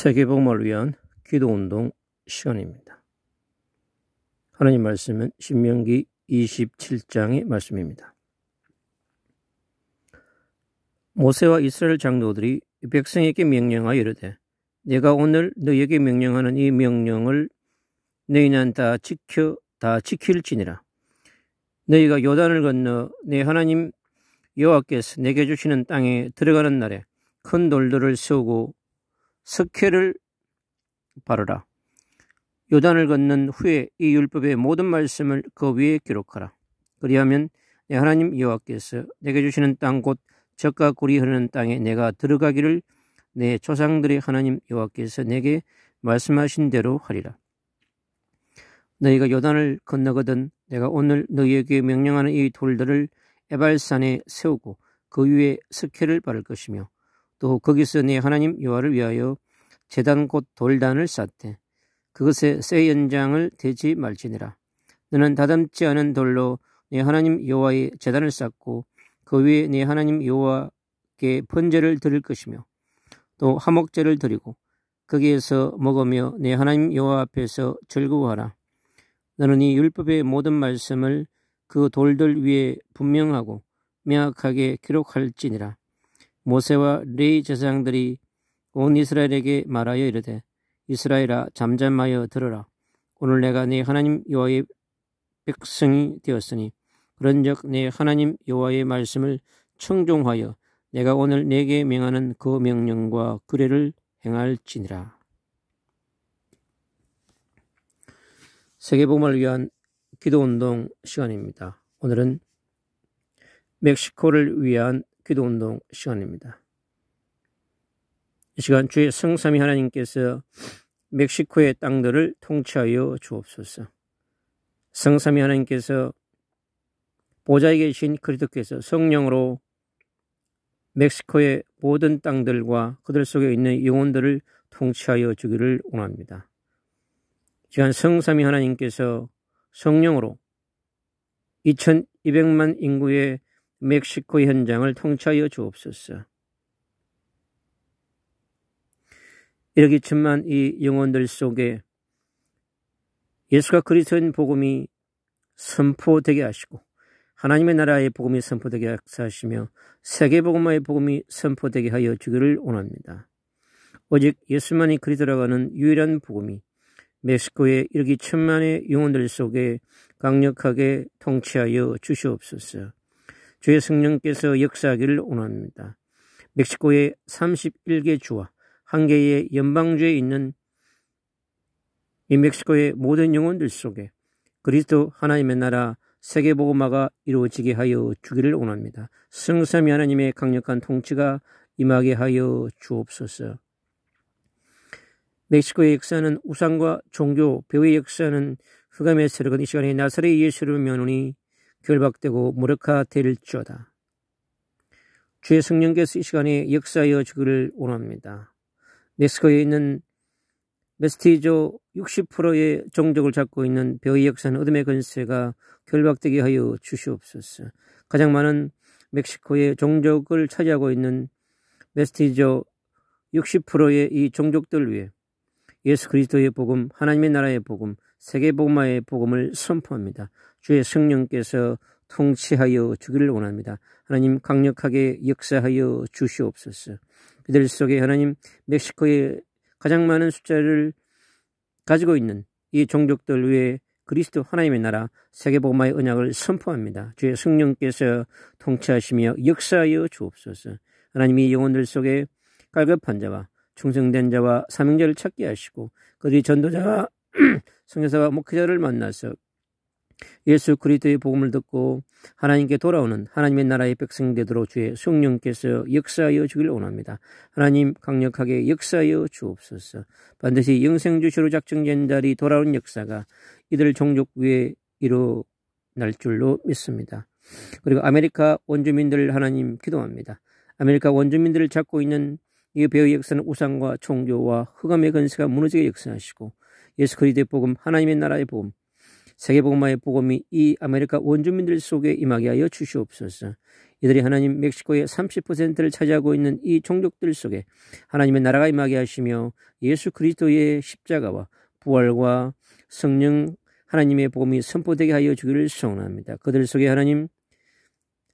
세계복음을 위한 기도운동 시간입니다. 하나님 말씀은 신명기 27장의 말씀입니다. 모세와 이스라엘 장로들이 백성에게 명령하여 이르되 내가 오늘 너에게 명령하는 이 명령을 너희는 다 지켜 다 지킬지니라 너희가 요단을 건너 내 하나님 여호와께서 내게 주시는 땅에 들어가는 날에 큰 돌들을 세우고 석회를 바르라. 요단을 건넌 후에 이 율법의 모든 말씀을 그 위에 기록하라. 그리하면 내 하나님 여호와께서 내게 주시는 땅곧 적과 굴이 흐르는 땅에 내가 들어가기를 내 조상들의 하나님 여호와께서 내게 말씀하신 대로 하리라. 너희가 요단을 건너거든 내가 오늘 너희에게 명령하는 이 돌들을 에발산에 세우고 그 위에 석회를 바를 것이며 또 거기서 그 내 하나님 여호와를 위하여 재단 곧 돌단을 쌓되 그것에 새 연장을 대지 말지니라 너는 다듬지 않은 돌로 내 하나님 여호와의 재단을 쌓고 그 위에 내 하나님 여호와께 번제를 드릴 것이며 또 화목제를 드리고 거기에서 먹으며 내 하나님 여호와 앞에서 즐거워하라 너는 이 율법의 모든 말씀을 그 돌들 위에 분명하고 명확하게 기록할지니라 모세와 레이 제사장들이 온 이스라엘에게 말하여 이르되 이스라엘아 잠잠하여 들어라 오늘 내가 네 하나님 여호와의 백성이 되었으니 그런즉 네 하나님 여호와의 말씀을 청종하여 내가 오늘 네게 명하는 그 명령과 그례를 행할지니라 세계복음을 위한 기도운동 시간입니다. 오늘은 멕시코를 위한 기도 운동 시간입니다. 이 시간 주의 성삼위 하나님께서 멕시코의 땅들을 통치하여 주옵소서. 성삼위 하나님께서 보좌에 계신 그리스도께서 성령으로 멕시코의 모든 땅들과 그들 속에 있는 영혼들을 통치하여 주기를 원합니다. 지난 성삼위 하나님께서 성령으로 2200만 인구의 멕시코 현장을 통치하여 주옵소서. 이러기지만 이 영혼들 속에 예수가 그리스도인 복음이 선포되게 하시고 하나님의 나라의 복음이 선포되게 하시며 세계복음화의 복음이 선포되게 하여 주기를 원합니다. 오직 예수만이 그리스도라고 하는 유일한 복음이 멕시코의 일기 천만의 영혼들 속에 강력하게 통치하여 주시옵소서. 주의 성령께서 역사하기를 원합니다. 멕시코의 31개 주와 한 개의 연방주에 있는 이 멕시코의 모든 영혼들 속에 그리스도 하나님의 나라 세계보고마가 이루어지게 하여 주기를 원합니다. 성삼이 하나님의 강력한 통치가 임하게 하여 주옵소서. 멕시코의 역사는 우상과 종교, 배우의 역사는 흑암의 세력은 이 시간에 나사렛 예수를 면오니 결박되고 무력화될지어다. 주의 성령께서 이 시간에 역사하여 주기를 원합니다. 멕시코에 있는 메스티조 60%의 종족을 잡고 있는 벼의 역사는 어둠의 근세가 결박되게 하여 주시옵소서. 가장 많은 멕시코의 종족을 차지하고 있는 메스티조 60%의 이 종족들 위해 예수 그리스도의 복음, 하나님의 나라의 복음, 세계 복음화의 복음을 선포합니다. 주의 성령께서 통치하여 주기를 원합니다. 하나님 강력하게 역사하여 주시옵소서. 그들 속에 하나님 멕시코의 가장 많은 숫자를 가지고 있는 이 종족들 위해 그리스도 하나님의 나라 세계복음화의 은약을 선포합니다. 주의 성령께서 통치하시며 역사하여 주옵소서. 하나님이 영혼들 속에 갈급한 자와 충성된 자와 사명자를 찾게 하시고 그들이 전도자와 성교사와 목회자를 만나서 예수 그리스도의 복음을 듣고 하나님께 돌아오는 하나님의 나라의 백성 되도록 주의 성령께서 역사하여 주길 원합니다. 하나님 강력하게 역사하여 주옵소서. 반드시 영생주시로 작정된 달이 돌아온 역사가 이들 종족 위에 일어날 줄로 믿습니다. 그리고 아메리카 원주민들 하나님 기도합니다. 아메리카 원주민들을 찾고 있는 이 배의 우 역사는 우상과 종교와 흑암의 근세가 무너지게 역사하시고 예수 그리스도의 복음 하나님의 나라의 복음 세계복음화의 복음이 이 아메리카 원주민들 속에 임하게 하여 주시옵소서. 이들이 하나님 멕시코의 30%를 차지하고 있는 이 종족들 속에 하나님의 나라가 임하게 하시며 예수 그리스도의 십자가와 부활과 성령 하나님의 복음이 선포되게 하여 주기를 소원합니다. 그들 속에 하나님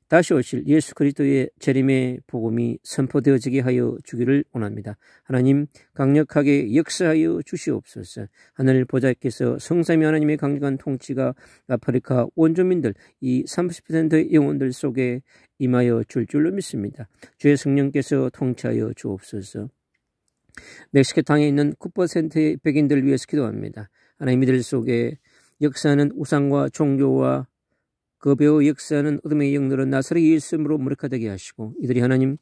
다시 오실 예수 그리스도의 재림의 복음이 선포되어지게 하여 주기를 원합니다. 하나님 강력하게 역사하여 주시옵소서. 하늘 보좌께서 성삼위 하나님의 강력한 통치가 아프리카 원주민들 이 30%의 영혼들 속에 임하여 줄 줄로 믿습니다. 주의 성령께서 통치하여 주옵소서. 멕시코 땅에 있는 9%의 백인들 위해서 기도합니다. 하나님 이들 속에 역사는 우상과 종교와 그 배우 역사는 어둠의 영으로 나사렛의 예수님으로 무력화되게 하시고 이들이 하나님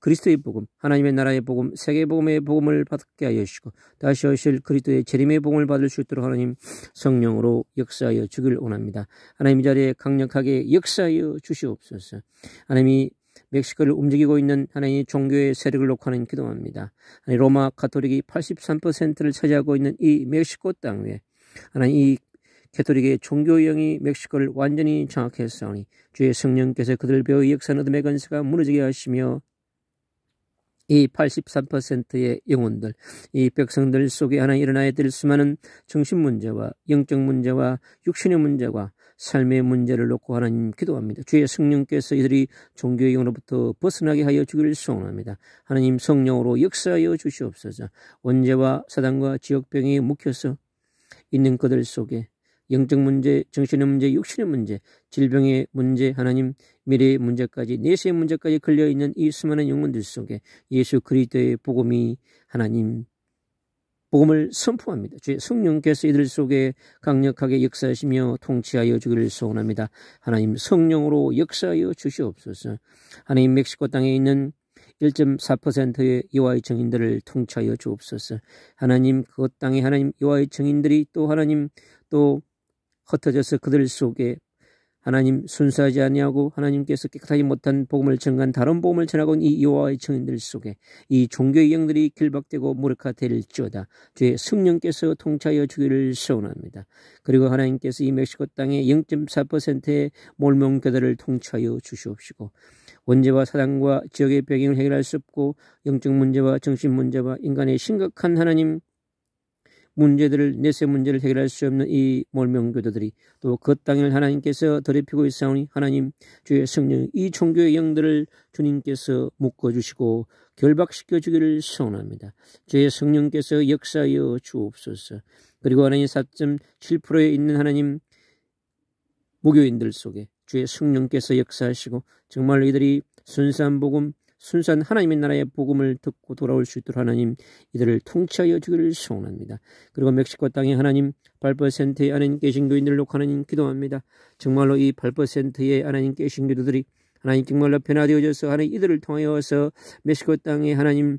그리스도의 복음, 하나님의 나라의 복음, 세계 복음의 복음을 받게 하여 주시고 다시 오실 그리스도의 재림의 복음을 받을 수 있도록 하나님 성령으로 역사하여 주길 원합니다. 하나님 이 자리에 강력하게 역사하여 주시옵소서. 하나님이 멕시코를 움직이고 있는 하나님의 종교의 세력을 놓고 하는 기도합니다. 하나님 로마 가톨릭이 83%를 차지하고 있는 이 멕시코 땅 위에 하나님 이 캐톨릭의 종교 영이 멕시코를 완전히 장악했사오니 주의 성령께서 그들 배의 역사는 어둠의 건세가 무너지게 하시며 이 83%의 영혼들, 이 백성들 속에 하나 일어나야 될 수많은 정신 문제와 영적 문제와 육신의 문제와 삶의 문제를 놓고 하나님 기도합니다. 주의 성령께서 이들이 종교의 영으로부터 벗어나게 하여 주기를 소원합니다. 하나님 성령으로 역사하여 주시옵소서. 원죄와 사단과 지역병이 묵혀서 있는 그들 속에 영적 문제, 정신의 문제, 육신의 문제, 질병의 문제, 하나님 미래의 문제까지 내세의 문제까지 걸려 있는 이 수많은 영혼들 속에 예수 그리스도의 복음이 하나님 복음을 선포합니다. 주의 성령께서 이들 속에 강력하게 역사하시며 통치하여 주기를 소원합니다. 하나님 성령으로 역사하여 주시옵소서. 하나님 멕시코 땅에 있는 1.4%의 여호와의 증인들을 통치하여 주옵소서. 하나님 그 땅에 하나님 여호와의 증인들이 또 하나님 또 흩어져서 그들 속에 하나님 순수하지 아니하고 하나님께서 깨끗하지 못한 복음을 전한 다른 복음을 전하고 이 여호와의 증인들 속에 이 종교의 영들이 길박되고 무력화될지어다 주의 성령께서 통치하여 주기를 소원합니다. 그리고 하나님께서 이 멕시코 땅의 0.4%의 몰몬교들을 통치하여 주시옵시고 원죄와 사당과 지역의 배경을 해결할 수 없고 영적 문제와 정신 문제와 인간의 심각한 하나님 문제들을 내세 문제를 해결할 수 없는 이 몰명교도들이 또 그 땅을 하나님께서 더럽히고 있사오니 하나님 주의 성령 이 종교의 영들을 주님께서 묶어주시고 결박시켜 주기를 소원합니다. 주의 성령께서 역사하여 주옵소서 그리고 하나님 4.7%에 있는 하나님 무교인들 속에 주의 성령께서 역사하시고 정말 이들이 순수한 복음 순수한 하나님의 나라의 복음을 듣고 돌아올 수 있도록 하나님 이들을 통치하여 주기를 소원합니다. 그리고 멕시코 땅에 하나님 8%의 하나님께 신교인들을 놓고 하나님 기도합니다. 정말로 이 8%의 하나님께 신교도들이 하나님 정말로 변화되어져서 하나님 이들을 통하여서 멕시코 땅에 하나님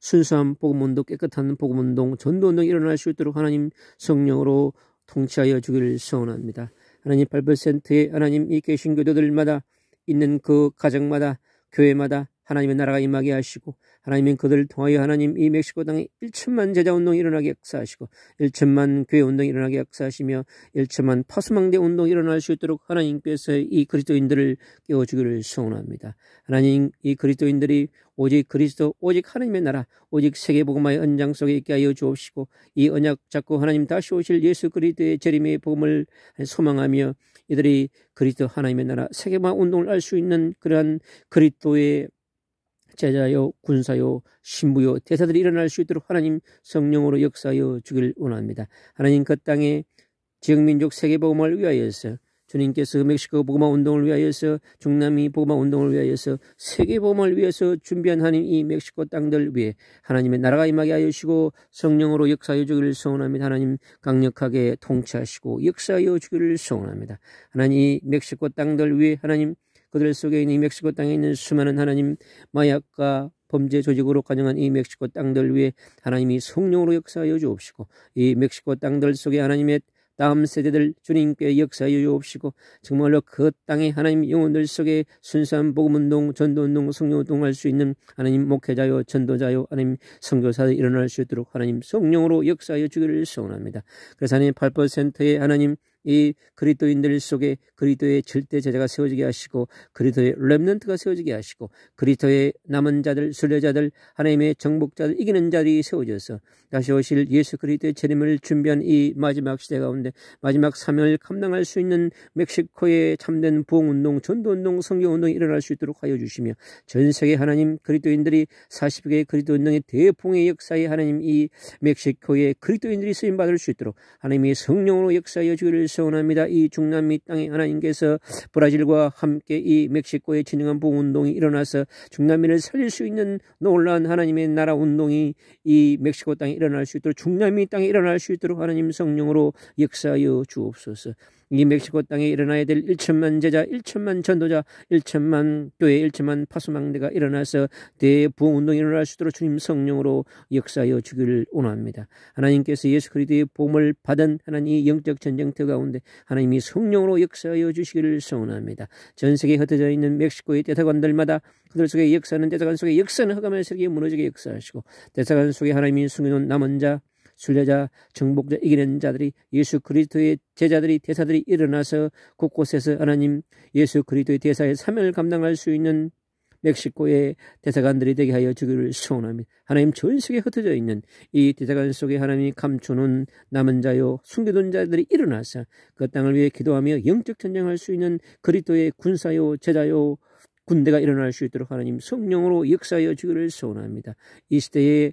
순수한 복음운동, 깨끗한 복음운동, 전도운동이 일어날 수 있도록 하나님 성령으로 통치하여 주기를 소원합니다. 하나님 8%의 하나님 이 계신 교도들마다 있는 그 가정마다 교회마다 하나님의 나라가 임하게 하시고 하나님은 그들을 통하여 하나님 이 멕시코 땅에 1천만 제자 운동이 일어나게 역사하시고 1천만 교회 운동이 일어나게 역사하시며 1천만 파수망대 운동이 일어날 수 있도록 하나님께서 이 그리스도인들을 깨워주기를 소원합니다. 하나님 이 그리스도인들이 오직 그리스도 오직 하나님의 나라 오직 세계 복음화의 언장 속에 있게 하여 주옵시고 이 언약 잡고 하나님 다시 오실 예수 그리스도의 재림의 복음을 소망하며 이들이 그리스도 하나님의 나라 세계화 운동을 알 수 있는 그러한 그리스도의 제자요 군사요 신부요 대사들이 일어날 수 있도록 하나님 성령으로 역사하여 주길 원합니다. 하나님 그 땅에 지역민족 세계복음을 위하여서 주님께서 멕시코 복음화 운동을 위하여서 중남미 복음화 운동을 위하여서 세계 복음을 위해서 준비한 하나님 이 멕시코 땅들 위해 하나님의 나라가 임하게 하여 시고 성령으로 역사여 주기를 소원합니다. 하나님 강력하게 통치하시고 역사여 주기를 소원합니다. 하나님 이 멕시코 땅들 위해 하나님 그들 속에 있는 이 멕시코 땅에 있는 수많은 하나님 마약과 범죄 조직으로 가정한 이 멕시코 땅들 위에 하나님이 성령으로 역사하여 주옵시고 이 멕시코 땅들 속에 하나님의 다음 세대들 주님께 역사하여 주옵시고 정말로 그 땅에 하나님 영혼들 속에 순수한 복음운동 전도운동 성령운동 할수 있는 하나님 목회자요 전도자요 하나님 성교사로 일어날 수 있도록 하나님 성령으로 역사하여 주기를 소원합니다. 그래서 하나님 8%의 하나님 이 그리스도인들 속에 그리스도의 절대 제자가 세워지게 하시고 그리스도의 렘넌트가 세워지게 하시고 그리스도의 남은 자들 순례자들 하나님의 정복자들 이기는 자들이 세워져서 다시 오실 예수 그리스도의 재림을 준비한 이 마지막 시대 가운데 마지막 사명을 감당할 수 있는 멕시코의 참된 부흥 운동 전도 운동 성경 운동이 일어날 수 있도록 하여 주시며 전 세계 하나님 그리스도인들이 40개의 그리스도 운동의 대풍의 역사에 하나님 이 멕시코의 그리스도인들이 쓰임 받을 수 있도록 하나님이 성령으로 역사여 주기를 소원합니다. 이 중남미 땅의 하나님께서 브라질과 함께 이 멕시코의 진행한 보운동이 일어나서 중남미를 살릴 수 있는 놀라운 하나님의 나라 운동이 이 멕시코 땅에 일어날 수 있도록 중남미 땅에 일어날 수 있도록 하나님 성령으로 역사하여 주옵소서. 이 멕시코 땅에 일어나야 될 1천만 제자, 1천만 전도자, 1천만 교회, 1천만 파수망대가 일어나서 대부흥 운동이 일어날 수 있도록 주님 성령으로 역사하여 주기를 원합니다. 하나님께서 예수 그리스도의 봄을 받은 하나님 이 영적 전쟁터 가운데 하나님이 성령으로 역사하여 주시기를 소원합니다. 전 세계에 흩어져 있는 멕시코의 대사관들마다 그들 속에 역사는 대사관 속에 역사는 허감의 세계에 무너지게 역사하시고 대사관 속에 하나님이 숨겨놓은 남은 자 순례자, 정복자 이기는 자들이 예수 그리스도의 제자들이 대사들이 일어나서 곳곳에서 하나님 예수 그리스도의 대사의 사명을 감당할 수 있는 멕시코의 대사관들이 되게 하여 주기를 소원합니다. 하나님 전 세계에 흩어져 있는 이 대사관 속에 하나님이 감추는 남은 자요 숨겨둔 자들이 일어나서 그 땅을 위해 기도하며 영적 전쟁할 수 있는 그리스도의 군사요 제자요 군대가 일어날 수 있도록 하나님 성령으로 역사하여 주기를 소원합니다. 이 시대에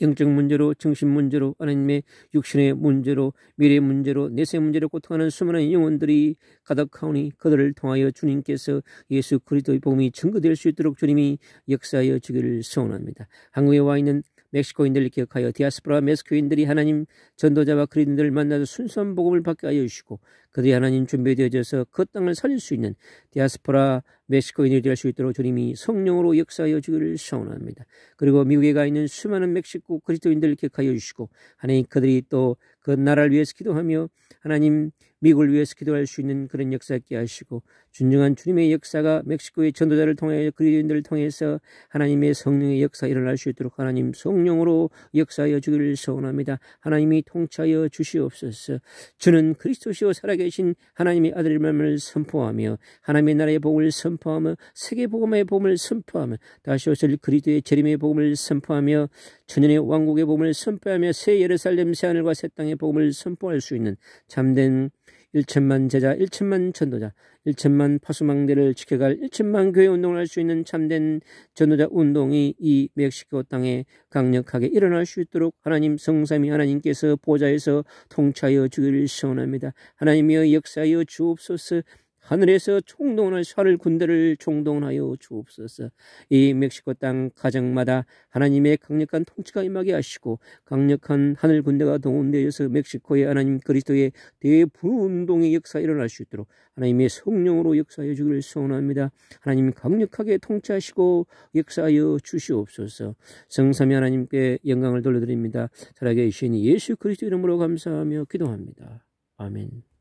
영적 문제로, 정신 문제로, 하나님의 육신의 문제로, 미래 문제로, 내세 문제로 고통하는 수많은 영혼들이 가득하오니 그들을 통하여 주님께서 예수 그리스도의 복음이 증거될 수 있도록 주님이 역사하여 주기를 소원합니다. 한국에 와 있는 멕시코인들을 기억하여 디아스프라 멕시코인들이 하나님 전도자와 그리스도인들을 만나서 순수한 복음을 받게 하여 주시고 그들이 하나님 준비되어져서 그 땅을 살릴 수 있는 디아스포라 멕시코인이 될수 있도록 주님이 성령으로 역사하여 주기를 소원합니다. 그리고 미국에 가 있는 수많은 멕시코 그리스도인들을 기억하여 주시고 하나님 그들이 또 그 나라를 위해서 기도하며 하나님 미국을 위해서 기도할 수 있는 그런 역사 있게 하시고 준중한 주님의 역사가 멕시코의 전도자를 통해 그리스도인들을 통해서 하나님의 성령의 역사 일어날 수 있도록 하나님 성령으로 역사하여 주기를 소원합니다. 하나님이 통치하여 주시옵소서. 주는 그리스도시오 살아계 계신 하나님의 아들임을 선포하며 하나님의 나라의 복을 음 선포하며 세계 복음의 복음을 선포하며 다시 오실 그리스도의 재림의 복음을 선포하며 천년의 왕국의 복음을 선포하며 새 예루살렘 새 하늘과 새 땅의 복음을 선포할 수 있는 참된 1천만 제자, 1천만 전도자, 1천만 파수망대를 지켜갈 1천만 교회 운동을 할 수 있는 참된 전도자 운동이 이 멕시코 땅에 강력하게 일어날 수 있도록 하나님 성삼이 하나님께서 보좌에서 통치하여 주기를 소원합니다. 하나님이여 역사여 주옵소서 하늘에서 총동원할 샤를 군대를 총동원하여 주옵소서. 이 멕시코 땅 가정마다 하나님의 강력한 통치가 임하게 하시고 강력한 하늘 군대가 동원되어서 멕시코의 하나님 그리스도의 대부운동의 역사 에 일어날 수 있도록 하나님의 성령으로 역사해 주기를 소원합니다. 하나님 강력하게 통치하시고 역사하여 주시옵소서. 성삼의 하나님께 영광을 돌려드립니다. 살아계신 예수 그리스도 이름으로 감사하며 기도합니다. 아멘.